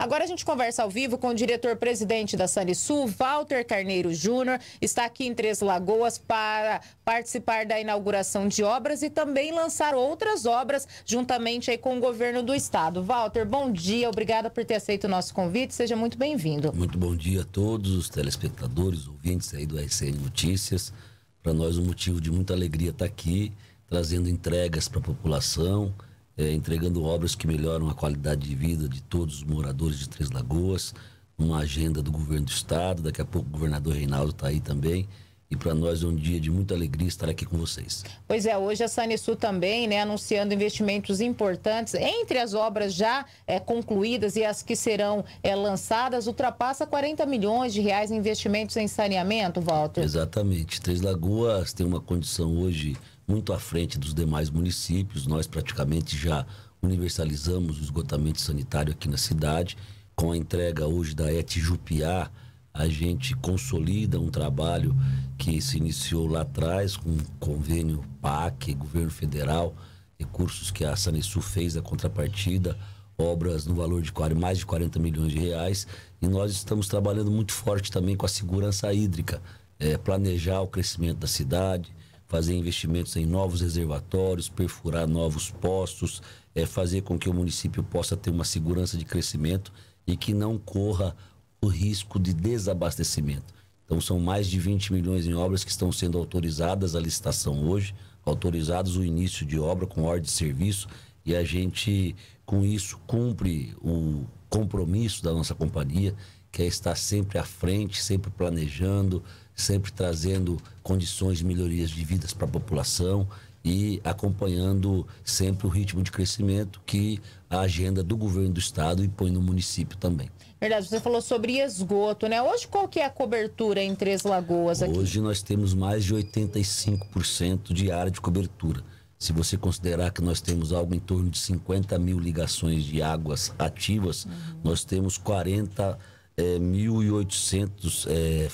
Agora a gente conversa ao vivo com o diretor-presidente da Sanisul, Walter Carneiro Júnior, está aqui em Três Lagoas para participar da inauguração de obras e também lançar outras obras juntamente com o governo do estado. Walter, bom dia, obrigada por ter aceito o nosso convite, seja muito bem-vindo. Muito bom dia a todos os telespectadores, ouvintes aí do RCN Notícias. Para nós um motivo de muita alegria estar aqui, trazendo entregas para a população, é, entregando obras que melhoram a qualidade de vida de todos os moradores de Três Lagoas, uma agenda do governo do estado, daqui a pouco o governador Reinaldo está aí também. E para nós é um dia de muita alegria estar aqui com vocês. Pois é, hoje a SaneSu também, né, anunciando investimentos importantes entre as obras já é, concluídas e as que serão é, lançadas, ultrapassa 40 milhões de reais em investimentos em saneamento, Walter. Exatamente. Três Lagoas tem uma condição hoje muito à frente dos demais municípios. Nós praticamente já universalizamos o esgotamento sanitário aqui na cidade, com a entrega hoje da ETI Jupiá a gente consolida um trabalho que se iniciou lá atrás com o convênio PAC, governo federal, recursos que a Sul fez da contrapartida, obras no valor de mais de 40 milhões de reais. E nós estamos trabalhando muito forte também com a segurança hídrica, é, planejar o crescimento da cidade, fazer investimentos em novos reservatórios, perfurar novos postos, é, fazer com que o município possa ter uma segurança de crescimento e que não corra o risco de desabastecimento. Então, são mais de 20 milhões em obras que estão sendo autorizadas a licitação hoje, autorizados o início de obra com ordem de serviço, e a gente, com isso, cumpre o compromisso da nossa companhia, que é estar sempre à frente, sempre planejando, sempre trazendo condições e melhorias de vidas para a população e acompanhando sempre o ritmo de crescimento que a agenda do governo do estado impõe no município também. Verdade, você falou sobre esgoto, né? Hoje qual que é a cobertura em Três Lagoas aqui? Hoje nós temos mais de 85% de área de cobertura. Se você considerar que nós temos algo em torno de 50 mil ligações de águas ativas, uhum. nós temos 40 é, 1.800 é,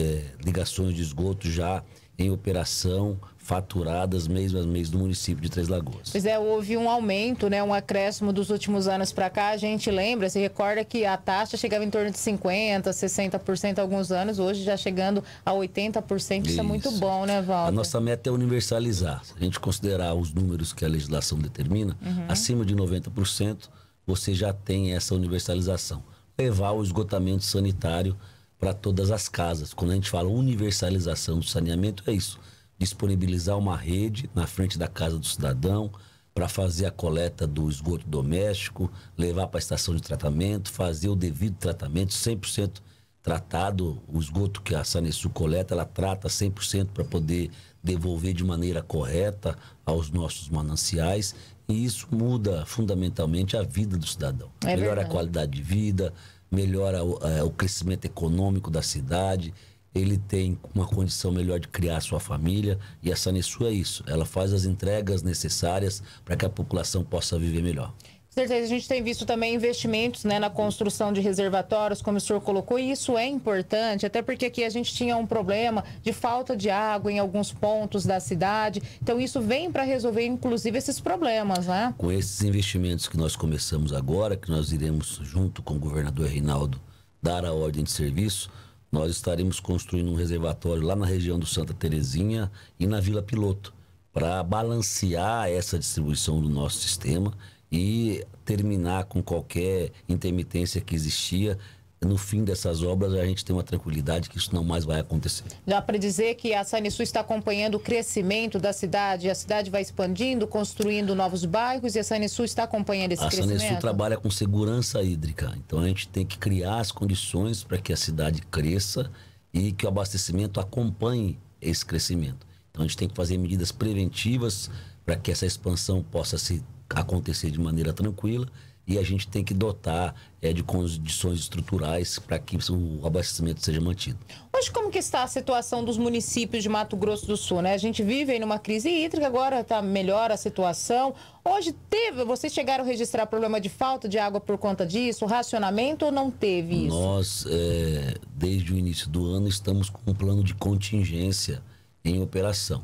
é, ligações de esgoto já em operação, faturadas mês a mês do município de Três Lagoas. Pois é, houve um aumento, né, um acréscimo dos últimos anos para cá. A gente lembra, se recorda que a taxa chegava em torno de 50%, 60% alguns anos, hoje já chegando a 80%. Isso, isso é muito bom, né, Val? A nossa meta é universalizar. Se a gente considerar os números que a legislação determina, uhum. acima de 90%, você já tem essa universalização levar o esgotamento sanitário para todas as casas. Quando a gente fala universalização do saneamento, é isso: disponibilizar uma rede na frente da casa do cidadão para fazer a coleta do esgoto doméstico, levar para a estação de tratamento, fazer o devido tratamento 100% tratado, o esgoto que a Sanesu coleta, ela trata 100% para poder devolver de maneira correta aos nossos mananciais. E isso muda fundamentalmente a vida do cidadão. É melhora verdade. a qualidade de vida, melhora o, é, o crescimento econômico da cidade, ele tem uma condição melhor de criar sua família e a Sanesu é isso. Ela faz as entregas necessárias para que a população possa viver melhor certeza, a gente tem visto também investimentos né, na construção de reservatórios, como o senhor colocou, e isso é importante, até porque aqui a gente tinha um problema de falta de água em alguns pontos da cidade. Então, isso vem para resolver, inclusive, esses problemas, né? Com esses investimentos que nós começamos agora, que nós iremos, junto com o governador Reinaldo, dar a ordem de serviço, nós estaremos construindo um reservatório lá na região do Santa Terezinha e na Vila Piloto, para balancear essa distribuição do nosso sistema e terminar com qualquer intermitência que existia. No fim dessas obras, a gente tem uma tranquilidade que isso não mais vai acontecer. Dá para dizer que a Sanisul está acompanhando o crescimento da cidade, a cidade vai expandindo, construindo novos bairros e a Sanisul está acompanhando esse a crescimento? A Sanisul trabalha com segurança hídrica, então a gente tem que criar as condições para que a cidade cresça e que o abastecimento acompanhe esse crescimento. Então a gente tem que fazer medidas preventivas para que essa expansão possa se acontecer de maneira tranquila e a gente tem que dotar é, de condições estruturais para que o abastecimento seja mantido. Hoje, como que está a situação dos municípios de Mato Grosso do Sul? Né? A gente vive em uma crise hídrica, agora está melhor a situação. Hoje teve, vocês chegaram a registrar problema de falta de água por conta disso, racionamento ou não teve isso? Nós, é, desde o início do ano, estamos com um plano de contingência em operação.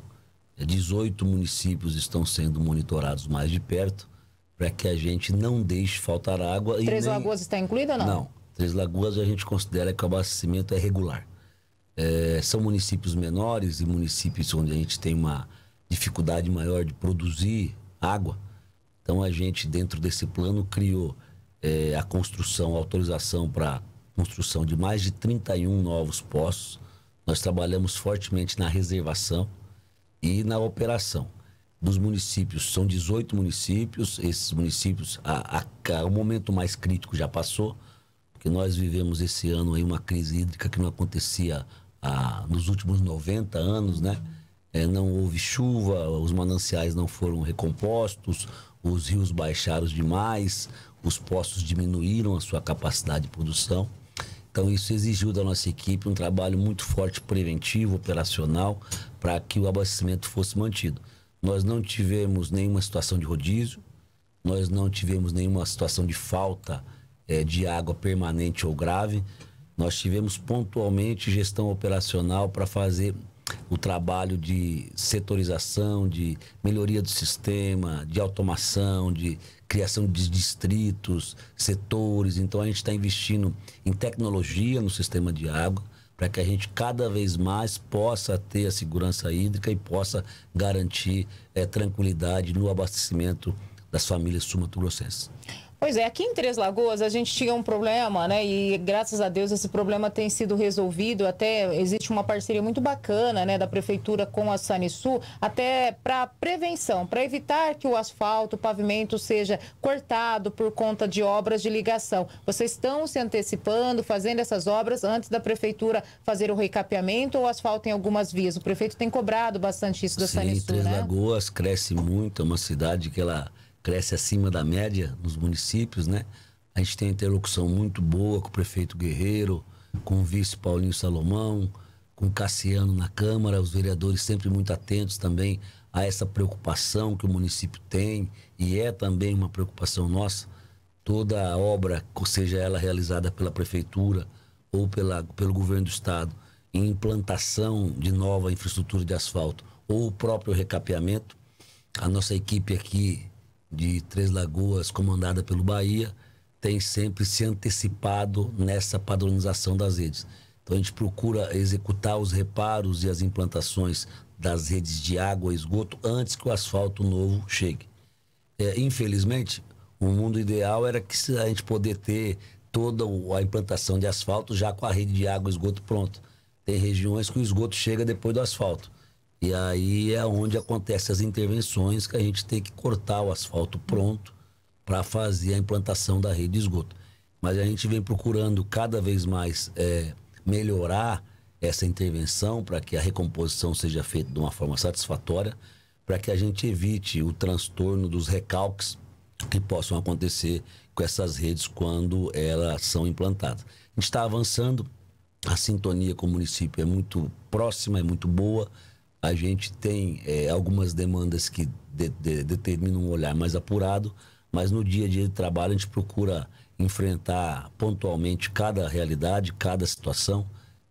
18 municípios estão sendo monitorados mais de perto para que a gente não deixe faltar água. Três nem... Lagoas está incluída ou não? Não. Três Lagoas a gente considera que o abastecimento é regular. É, são municípios menores e municípios onde a gente tem uma dificuldade maior de produzir água. Então a gente, dentro desse plano, criou é, a construção, a autorização para construção de mais de 31 novos postos. Nós trabalhamos fortemente na reservação e na operação dos municípios. São 18 municípios, esses municípios, a, a, o momento mais crítico já passou, porque nós vivemos esse ano aí uma crise hídrica que não acontecia a, ah, nos últimos 90 anos, né? É, não houve chuva, os mananciais não foram recompostos, os rios baixaram demais, os poços diminuíram a sua capacidade de produção. Então, isso exigiu da nossa equipe um trabalho muito forte preventivo, operacional, para que o abastecimento fosse mantido. Nós não tivemos nenhuma situação de rodízio, nós não tivemos nenhuma situação de falta é, de água permanente ou grave. Nós tivemos pontualmente gestão operacional para fazer o trabalho de setorização, de melhoria do sistema, de automação, de criação de distritos, setores. Então a gente está investindo em tecnologia no sistema de água para que a gente cada vez mais possa ter a segurança hídrica e possa garantir é, tranquilidade no abastecimento das famílias sumatogrossenses. Pois é, aqui em Três Lagoas a gente tinha um problema, né? E graças a Deus esse problema tem sido resolvido. Até existe uma parceria muito bacana, né, da prefeitura com a Sul até para prevenção, para evitar que o asfalto, o pavimento seja cortado por conta de obras de ligação. Vocês estão se antecipando, fazendo essas obras antes da prefeitura fazer o recapeamento ou asfalto em algumas vias. O prefeito tem cobrado bastante isso da Sim, Sanisul, Três né? Lagoas cresce muito, é uma cidade que ela cresce acima da média nos municípios, né? A gente tem interlocução muito boa com o prefeito Guerreiro, com o vice Paulinho Salomão, com o Cassiano na Câmara, os vereadores sempre muito atentos também a essa preocupação que o município tem e é também uma preocupação nossa. Toda obra, seja ela realizada pela prefeitura ou pela, pelo governo do estado, em implantação de nova infraestrutura de asfalto ou o próprio recapeamento, a nossa equipe aqui de Três Lagoas, comandada pelo Bahia, tem sempre se antecipado nessa padronização das redes. Então a gente procura executar os reparos e as implantações das redes de água e esgoto antes que o asfalto novo chegue. É, infelizmente, o mundo ideal era que a gente poder ter toda a implantação de asfalto já com a rede de água e esgoto pronto. Tem regiões que o esgoto chega depois do asfalto. E aí é onde acontecem as intervenções que a gente tem que cortar o asfalto pronto para fazer a implantação da rede de esgoto. Mas a gente vem procurando cada vez mais é, melhorar essa intervenção para que a recomposição seja feita de uma forma satisfatória, para que a gente evite o transtorno dos recalques que possam acontecer com essas redes quando elas são implantadas. A gente está avançando, a sintonia com o município é muito próxima, é muito boa a gente tem é, algumas demandas que de, de, determinam um olhar mais apurado, mas no dia a dia de trabalho a gente procura enfrentar pontualmente cada realidade, cada situação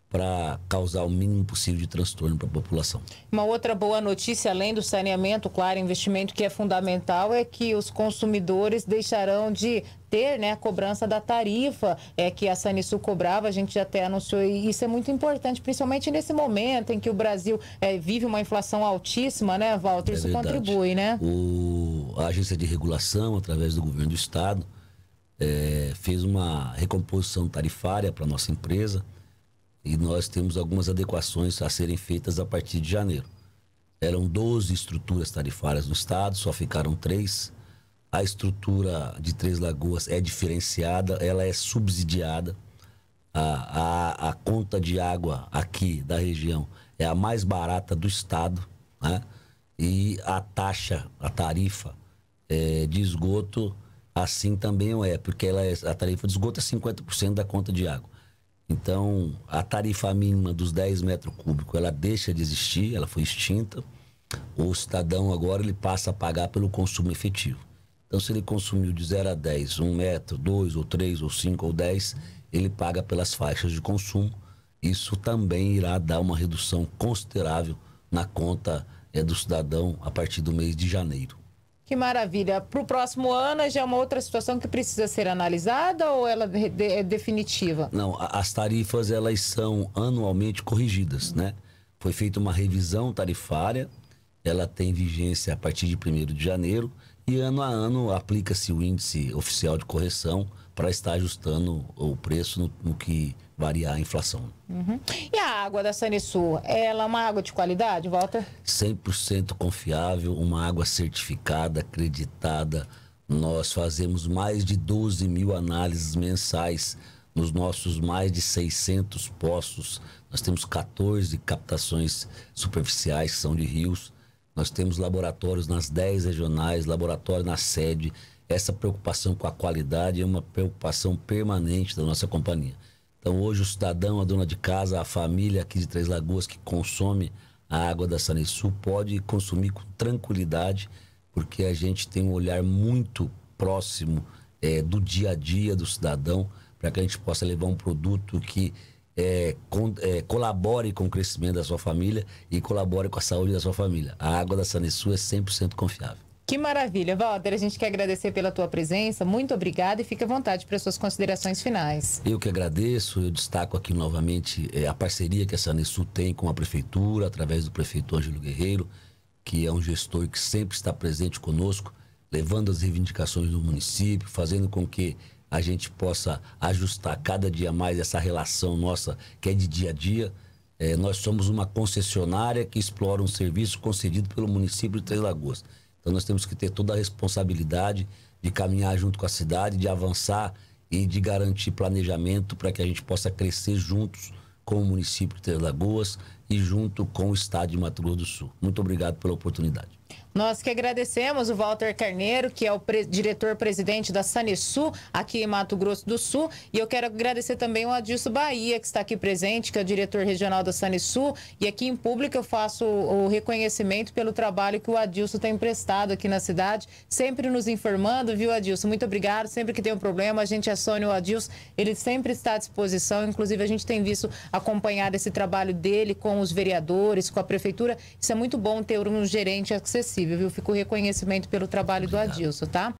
para causar o mínimo possível de transtorno para a população. Uma outra boa notícia, além do saneamento, claro, investimento que é fundamental, é que os consumidores deixarão de ter né, a cobrança da tarifa é, que a Sanisul cobrava, a gente até anunciou, e isso é muito importante, principalmente nesse momento em que o Brasil é, vive uma inflação altíssima, né, Walter? É isso verdade. contribui, né? O, a agência de regulação, através do governo do Estado, é, fez uma recomposição tarifária para nossa empresa e nós temos algumas adequações a serem feitas a partir de janeiro. Eram 12 estruturas tarifárias no estado, só ficaram três. A estrutura de Três Lagoas é diferenciada, ela é subsidiada. A, a, a conta de água aqui da região é a mais barata do estado, né? E a taxa, a tarifa é, de esgoto, assim também é, porque ela é, a tarifa de esgoto é 50% da conta de água. Então, a tarifa mínima dos 10 metros cúbicos, ela deixa de existir, ela foi extinta. O cidadão agora ele passa a pagar pelo consumo efetivo. Então, se ele consumiu de 0 a 10, 1 metro, 2 ou 3 ou 5 ou 10, ele paga pelas faixas de consumo. Isso também irá dar uma redução considerável na conta é, do cidadão a partir do mês de janeiro. Que maravilha. Para o próximo ano já é uma outra situação que precisa ser analisada ou ela é definitiva? Não, as tarifas elas são anualmente corrigidas, né? Foi feita uma revisão tarifária, ela tem vigência a partir de 1 de janeiro e ano a ano aplica-se o índice oficial de correção para estar ajustando o preço no, no que variar a inflação. Uhum. E a água da Sanesul, ela é uma água de qualidade, Walter? 100% confiável, uma água certificada, acreditada. Nós fazemos mais de 12 mil análises mensais nos nossos mais de 600 poços. Nós temos 14 captações superficiais, que são de rios. Nós temos laboratórios nas 10 regionais, laboratório na sede. Essa preocupação com a qualidade é uma preocupação permanente da nossa companhia. Então, hoje, o cidadão, a dona de casa, a família aqui de Três Lagoas que consome a água da Sul pode consumir com tranquilidade, porque a gente tem um olhar muito próximo é, do dia a dia do cidadão para que a gente possa levar um produto que é, é, colabore com o crescimento da sua família e colabore com a saúde da sua família. A água da Sanesul é 100% confiável. Que maravilha. Walter, a gente quer agradecer pela tua presença. Muito obrigado e fique à vontade para as suas considerações finais. Eu que agradeço. Eu destaco aqui novamente é, a parceria que a Sanesul tem com a Prefeitura, através do prefeito Ângelo Guerreiro, que é um gestor que sempre está presente conosco, levando as reivindicações do município, fazendo com que a gente possa ajustar cada dia mais essa relação nossa que é de dia a dia. É, nós somos uma concessionária que explora um serviço concedido pelo município de Três Lagoas. Então nós temos que ter toda a responsabilidade de caminhar junto com a cidade, de avançar e de garantir planejamento para que a gente possa crescer juntos com o município de Três Lagoas, e junto com o Estado de Mato Grosso do Sul. Muito obrigado pela oportunidade. Nós que agradecemos o Walter Carneiro, que é o pre diretor-presidente da Sul aqui em Mato Grosso do Sul. E eu quero agradecer também o Adilson Bahia, que está aqui presente, que é o diretor regional da Sul, E aqui em público eu faço o reconhecimento pelo trabalho que o Adilson tem prestado aqui na cidade, sempre nos informando, viu, Adilson? Muito obrigado. Sempre que tem um problema, a gente aciona o Adilson, ele sempre está à disposição. Inclusive, a gente tem visto acompanhar esse trabalho dele com com os vereadores, com a prefeitura. Isso é muito bom ter um gerente acessível, viu? Fico reconhecimento pelo trabalho Obrigado. do Adilson, tá?